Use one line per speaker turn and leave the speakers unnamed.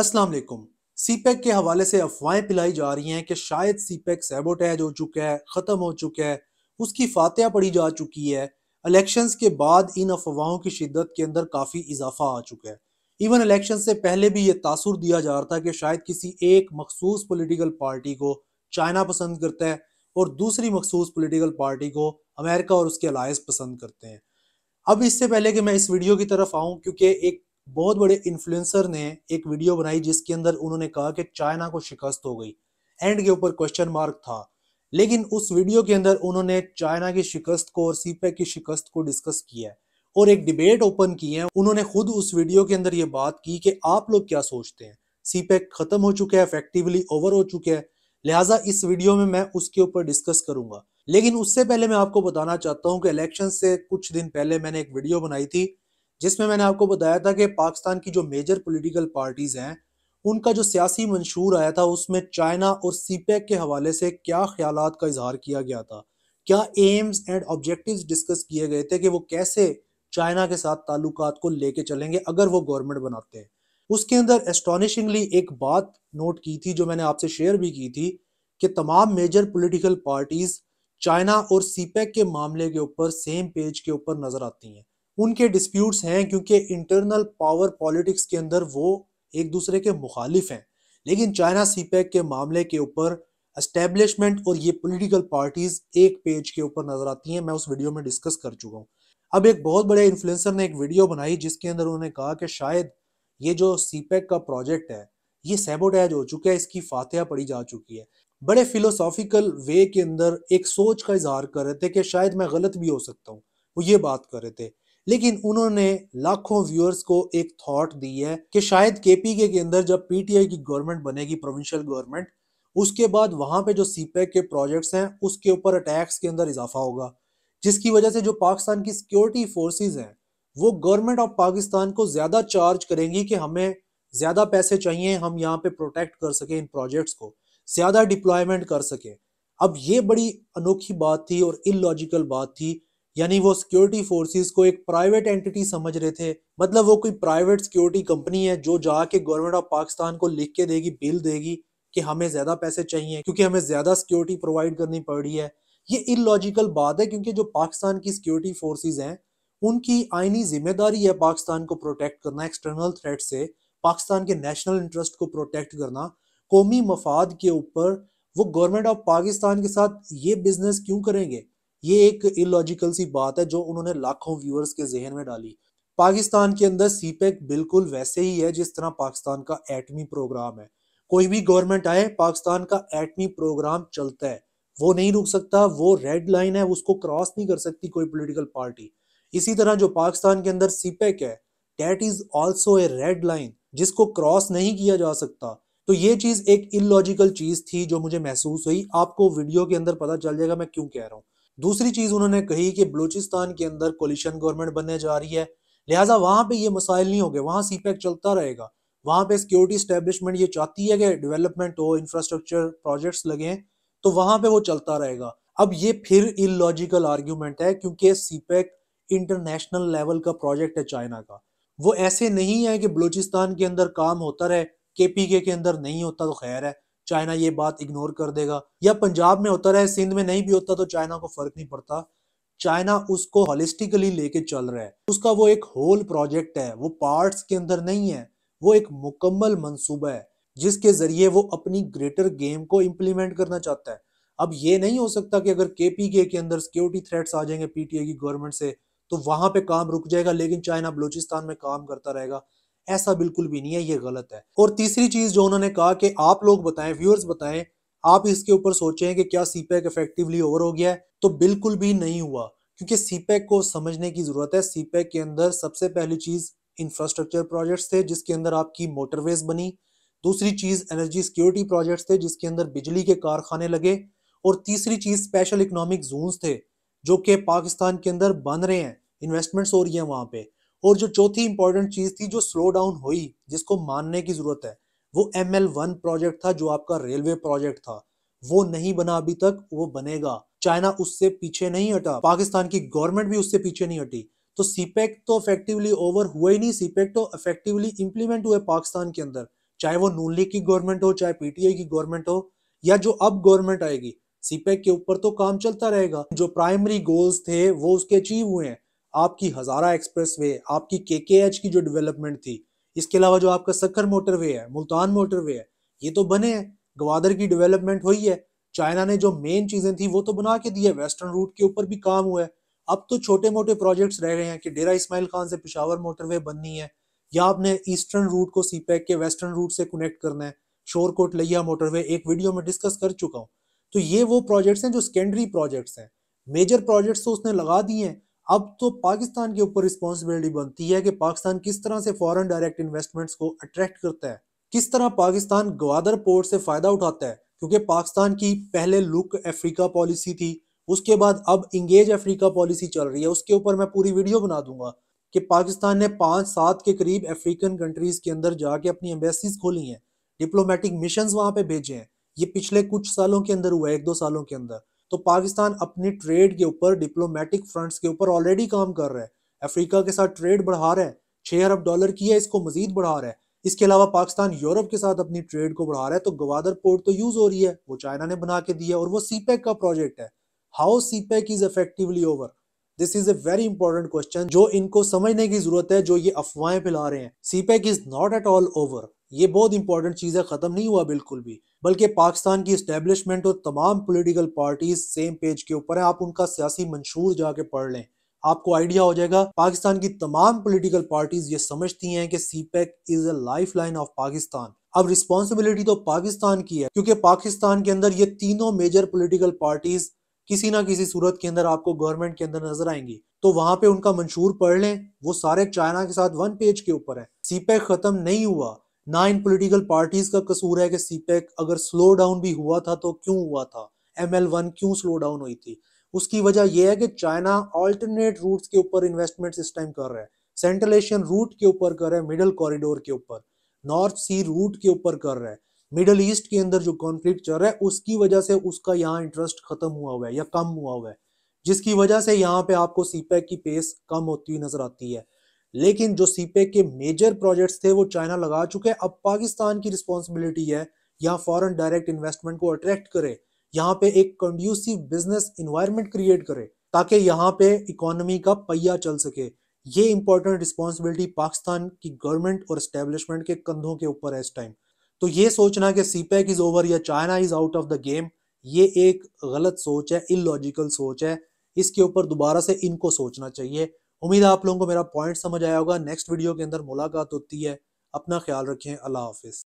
अस्सलाम वालेकुम CPEC e के हवाले से अफवाहें फैलाई जा रही हैं कि शायद सीपैक सेबोटैज e हो चुका है ख़त्म हो चुका है उसकी फातह पढ़ी जा चुकी है इलेक्शंस के बाद इन अफवाहों की शिद्दत के अंदर काफ़ी इजाफा आ चुका है इवन इलेक्शन से पहले भी ये तासुर दिया जा रहा था कि शायद किसी एक मखसूस पोलिटिकल पार्टी को चाइना पसंद करता है और दूसरी मखसूस पोलिटिकल पार्टी को अमेरिका और उसके अलायस पसंद करते हैं अब इससे पहले कि मैं इस वीडियो की तरफ आऊं क्योंकि एक बहुत बड़े इन्फ्लुएंसर ने एक वीडियो बनाई जिसके अंदर उन्होंने कहा कि चाइना को शिकस्त हो गई एंड के ऊपर क्वेश्चन मार्क था लेकिन उस वीडियो के अंदर उन्होंने चाइना की शिकस्त को और सीपे e की शिकस्त को डिस्कस किया है और एक डिबेट ओपन की है उन्होंने खुद उस वीडियो के अंदर ये बात की कि आप लोग क्या सोचते हैं सीपे e खत्म हो चुका है इफेक्टिवली ओवर हो चुके हैं लिहाजा इस वीडियो में मैं उसके ऊपर डिस्कस करूंगा लेकिन उससे पहले मैं आपको बताना चाहता हूं कि इलेक्शन से कुछ दिन पहले मैंने एक वीडियो बनाई थी जिसमें मैंने आपको बताया था कि पाकिस्तान की जो मेजर पॉलिटिकल पार्टीज़ हैं उनका जो सियासी मंशूर आया था उसमें चाइना और सीपैक e के हवाले से क्या ख्याल का इजहार किया गया था क्या एम्स एंड ऑब्जेक्टिव डिस्कस किए गए थे कि वो कैसे चाइना के साथ ताल्लुक को लेके चलेंगे अगर वो गवर्नमेंट बनाते हैं उसके अंदर एस्टोनिशिंगली एक बात नोट की थी जो मैंने आपसे शेयर भी की थी कि तमाम मेजर पॉलिटिकल पार्टीज़ चाइना और सीपैक e के मामले के ऊपर सेम पेज के ऊपर नज़र आती हैं उनके डिस्प्यूट्स हैं क्योंकि इंटरनल पावर पॉलिटिक्स के अंदर वो एक दूसरे के मुखालिफ हैं लेकिन चाइना सीपैक e के मामले के ऊपर इस्टेब्लिशमेंट और ये पॉलिटिकल पार्टीज एक पेज के ऊपर नजर आती हैं मैं उस वीडियो में डिस्कस कर चुका हूँ अब एक बहुत बड़े इन्फ्लुएंसर ने एक वीडियो बनाई जिसके अंदर उन्होंने कहा कि शायद ये जो सीपैक e का प्रोजेक्ट है ये सेबोटैज हो चुका है इसकी फातिहा पड़ी जा चुकी है बड़े फिलोसॉफिकल वे के अंदर एक सोच का इजहार कर रहे थे कि शायद मैं गलत भी हो सकता हूँ वो ये बात कर रहे थे लेकिन उन्होंने लाखों व्यूअर्स को एक थॉट दी है कि शायद पी के अंदर जब पीटीआई की गवर्नमेंट बनेगी प्रोविंशियल गवर्नमेंट उसके बाद वहां पे जो सीपैक e के प्रोजेक्ट्स हैं उसके ऊपर अटैक्स के अंदर इजाफा होगा जिसकी वजह से जो पाकिस्तान की सिक्योरिटी फोर्सेज हैं वो गवर्नमेंट ऑफ पाकिस्तान को ज़्यादा चार्ज करेंगी कि हमें ज़्यादा पैसे चाहिए हम यहाँ पे प्रोटेक्ट कर सके इन प्रोजेक्ट्स को ज़्यादा डिप्लॉयमेंट कर सके अब ये बड़ी अनोखी बात थी और इलॉजिकल बात थी यानी वो सिक्योरिटी फोर्सेस को एक प्राइवेट एंटिटी समझ रहे थे मतलब वो कोई प्राइवेट सिक्योरिटी कंपनी है जो जाके गवर्नमेंट ऑफ पाकिस्तान को लिख के देगी बिल देगी कि हमें ज़्यादा पैसे चाहिए क्योंकि हमें ज़्यादा सिक्योरिटी प्रोवाइड करनी पड़ रही है ये इलॉजिकल बात है क्योंकि जो पाकिस्तान की सिक्योरिटी फोर्सेज हैं उनकी आईनी जिम्मेदारी है पाकिस्तान को प्रोटेक्ट करना एक्सटर्नल थ्रेट से पाकिस्तान के नेशनल इंटरेस्ट को प्रोटेक्ट करना कौमी मफाद के ऊपर वो गवर्नमेंट ऑफ पाकिस्तान के साथ ये बिजनेस क्यों करेंगे ये एक इलॉजिकल सी बात है जो उन्होंने लाखों व्यूअर्स के जहन में डाली पाकिस्तान के अंदर सीपेक e बिल्कुल वैसे ही है जिस तरह पाकिस्तान का एटमी प्रोग्राम है कोई भी गवर्नमेंट आए पाकिस्तान का एटमी प्रोग्राम चलता है वो नहीं रुक सकता वो रेड लाइन है उसको क्रॉस नहीं कर सकती कोई पोलिटिकल पार्टी इसी तरह जो पाकिस्तान के अंदर सीपेक e है that is also a red line जिसको क्रॉस नहीं किया जा सकता तो ये चीज़ एक इलॉजिकल चीज़ थी जो मुझे महसूस हुई आपको वीडियो के अंदर पता चल जाएगा मैं क्यों कह रहा हूँ दूसरी चीज़ उन्होंने कही कि बलूचिस्तान के अंदर कोलिशन गवर्नमेंट बनने जा रही है लिहाजा वहां पर ये मसाइल नहीं होंगे वहां सी पैक चलता रहेगा वहां पे सिक्योरिटी स्टैब्लिशमेंट ये चाहती है कि डेवलपमेंट हो इंफ्रास्ट्रक्चर प्रोजेक्ट्स लगे तो वहां पे वो चलता रहेगा अब ये फिर इलॉजिकल आर्ग्यूमेंट है क्योंकि सी पैक इंटरनेशनल लेवल का प्रोजेक्ट है चाइना का वो ऐसे नहीं है कि बलूचिस्तान के अंदर काम होता रहे के पी के अंदर नहीं होता तो खैर है चाइना ये बात इग्नोर कर देगा या पंजाब में होता रहे सिंध में नहीं भी होता तो चाइना को फर्क नहीं पड़ता चाइना उसको होलिस्टिकली लेके चल रहा है उसका वो एक होल प्रोजेक्ट है वो पार्ट्स के अंदर नहीं है वो एक मुकम्मल मंसूबा है जिसके जरिए वो अपनी ग्रेटर गेम को इम्प्लीमेंट करना चाहता है अब ये नहीं हो सकता कि अगर के के अंदर सिक्योरिटी थ्रेट्स आ जाएंगे पीटीए की गवर्नमेंट से तो वहां पे काम रुक जाएगा लेकिन चाइना बलूचिस्तान में काम करता रहेगा ऐसा बिल्कुल भी नहीं है ये गलत है और तीसरी चीज जो उन्होंने कहा कि आप लोग बताएं व्यूअर्स बताएं आप इसके ऊपर हैं कि क्या सीपैक इफेक्टिवली ओवर हो गया है तो बिल्कुल भी नहीं हुआ क्योंकि सीपैक को समझने की जरूरत है सीपैक के अंदर सबसे पहली चीज इंफ्रास्ट्रक्चर प्रोजेक्ट्स थे जिसके अंदर आपकी मोटरवेज बनी दूसरी चीज एनर्जी सिक्योरिटी प्रोजेक्ट्स थे जिसके अंदर बिजली के कारखाने लगे और तीसरी चीज स्पेशल इकोनॉमिक जोन थे जो कि पाकिस्तान के अंदर बन रहे हैं इन्वेस्टमेंट्स हो रही है वहां पे और जो चौथी इंपॉर्टेंट चीज थी जो स्लो डाउन हुई जिसको मानने की जरूरत है वो एम एल वन प्रोजेक्ट था जो आपका रेलवे प्रोजेक्ट था वो नहीं बना अभी तक वो बनेगा चाइना उससे पीछे नहीं हटा पाकिस्तान की गवर्नमेंट भी उससे पीछे नहीं हटी तो सीपेक e तो इफेक्टिवली ओवर हुआ ही नहीं सीपेक e तो इफेक्टिवली इंप्लीमेंट हुआ पाकिस्तान के अंदर चाहे वो नून लीग की गवर्नमेंट हो चाहे पीटीआई की गवर्नमेंट हो या जो अब गवर्नमेंट आएगी सीपेक e के ऊपर तो काम चलता रहेगा जो प्राइमरी गोल्स थे वो उसके अचीव हुए हैं आपकी हज़ारा एक्सप्रेस वे आपकी के के एच की जो डेवलपमेंट थी इसके अलावा जो आपका मोटर मोटरवे है मुल्तान मोटरवे है ये तो बने हैं गवादर की डेवलपमेंट हुई है चाइना ने जो मेन चीज़ें थी वो तो बना के दी है वेस्टर्न रूट के ऊपर भी काम हुआ है अब तो छोटे मोटे प्रोजेक्ट्स रह गए हैं कि डेरा इस्माइल खान से पिशावर मोटरवे बननी है या आपने ईस्टर्न रूट को सीपैक e के वेस्टर्न रूट से कनेक्ट करना है शोरकोट लिया मोटरवे एक वीडियो में डिस्कस कर चुका हूँ तो ये वो प्रोजेक्ट्स हैं जो सेकेंडरी प्रोजेक्ट्स हैं मेजर प्रोजेक्ट्स तो उसने लगा दिए हैं अब तो पाकिस्तान के ऊपर रिस्पॉन्सिबिलिटी बनती है कि पाकिस्तान किस तरह से फॉरन डायरेक्ट इन्वेस्टमेंट्स को अट्रैक्ट करता है किस तरह पाकिस्तान ग्वादर पोर्ट से फ़ायदा उठाता है क्योंकि पाकिस्तान की पहले लुक अफ्रीका पॉलिसी थी उसके बाद अब इंगेज अफ्रीका पॉलिसी चल रही है उसके ऊपर मैं पूरी वीडियो बना दूंगा कि पाकिस्तान ने पांच सात के करीब अफ्रीकन कंट्रीज़ के अंदर जाके अपनी एम्बेसीज खोली हैं डिप्लोमेटिक मिशन वहां पर भेजे हैं ये पिछले कुछ सालों के अंदर हुआ है एक दो सालों के अंदर तो पाकिस्तान अपनी ट्रेड के ऊपर डिप्लोमेटिक फ्रंट्स के ऊपर ऑलरेडी काम कर रहा है अफ्रीका के साथ ट्रेड बढ़ा रहा है छः अरब डॉलर की है इसको मजीद बढ़ा रहा है इसके अलावा पाकिस्तान यूरोप के साथ अपनी ट्रेड को बढ़ा रहा है तो गवादर पोर्ट तो यूज़ हो रही है वो चाइना ने बना के दिया और वो सीपेक e का प्रोजेक्ट है how CPEC is effectively over this is a very important question जो इनको समझने की जरूरत है जो ये अफवाहें फैला रहे हैं CPEC is not at all over ये बहुत इंपॉर्टेंट चीज़ है ख़त्म नहीं हुआ बिल्कुल भी बल्कि पाकिस्तान की इस्टेबलिशमेंट और तमाम पोलिटिकल पार्टीज सेम पेज के ऊपर हैं आप उनका सियासी मंशूर जाके पढ़ लें आपको आइडिया हो जाएगा पाकिस्तान की तमाम पोलिटिकल पार्टीज ये समझती हैं कि CPEC is a life line of Pakistan अब रिस्पॉन्सिबिलिटी तो पाकिस्तान की है क्योंकि पाकिस्तान के अंदर ये तीनों मेजर पोलिटिकल पार्टीज किसी ना किसी सूरत के अंदर आपको गवर्नमेंट के अंदर नजर आएंगी तो वहां पे उनका मंशूर पढ़ लें वो सारे चाइना के साथ वन पेज के ऊपर है सीपैक e खत्म नहीं हुआ ना इन पोलिटिकल पार्टीज का कसूर है कि सीपेक e अगर स्लो डाउन भी हुआ था तो क्यों हुआ था एम एल वन क्यों स्लो डाउन हुई थी उसकी वजह यह है कि चाइना ऑल्टरनेट रूट के ऊपर इन्वेस्टमेंट इस टाइम कर रहे हैं सेंट्रल एशियन रूट के ऊपर कर रहे हैं मिडल कॉरिडोर के ऊपर नॉर्थ सी रूट के ऊपर कर रहा है मिडल ईस्ट के अंदर जो कॉन्फ्लिक्ट चल रहा है उसकी वजह से उसका यहाँ इंटरेस्ट खत्म हुआ हुआ है या कम हुआ हुआ है जिसकी वजह से यहाँ पे आपको सीपैक e की पेस कम होती हुई नजर आती है लेकिन जो सीपेक e के मेजर प्रोजेक्ट्स थे वो चाइना लगा चुके हैं अब पाकिस्तान की रिस्पॉन्सिबिलिटी है यहाँ फॉरेन डायरेक्ट इन्वेस्टमेंट को अट्रैक्ट करे यहाँ पे एक कंड्यूसिव बिजनेस इन्वायरमेंट क्रिएट करे ताकि यहाँ पे इकोनॉमी का पहिया चल सके ये इंपॉर्टेंट रिस्पॉन्सिबिलिटी पाकिस्तान की गवर्नमेंट और स्टेब्लिशमेंट के कंधों के ऊपर है इस टाइम तो ये सोचना कि सीपैक इज ओवर या China is out of the game ये एक गलत सोच है इलॉजिकल सोच है इसके ऊपर दोबारा से इनको सोचना चाहिए उम्मीद है आप लोगों को मेरा पॉइंट समझ आया होगा नेक्स्ट वीडियो के अंदर मुलाकात होती है अपना ख्याल रखें अल्लाह हाफिज़